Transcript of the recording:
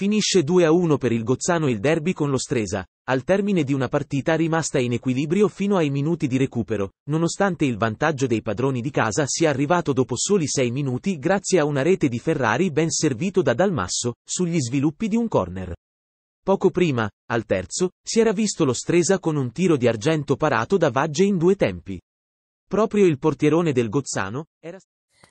Finisce 2-1 per il Gozzano il derby con lo Stresa, al termine di una partita rimasta in equilibrio fino ai minuti di recupero, nonostante il vantaggio dei padroni di casa sia arrivato dopo soli 6 minuti grazie a una rete di Ferrari ben servito da Dalmasso, sugli sviluppi di un corner. Poco prima, al terzo, si era visto lo Stresa con un tiro di argento parato da Vagge in due tempi. Proprio il portierone del Gozzano era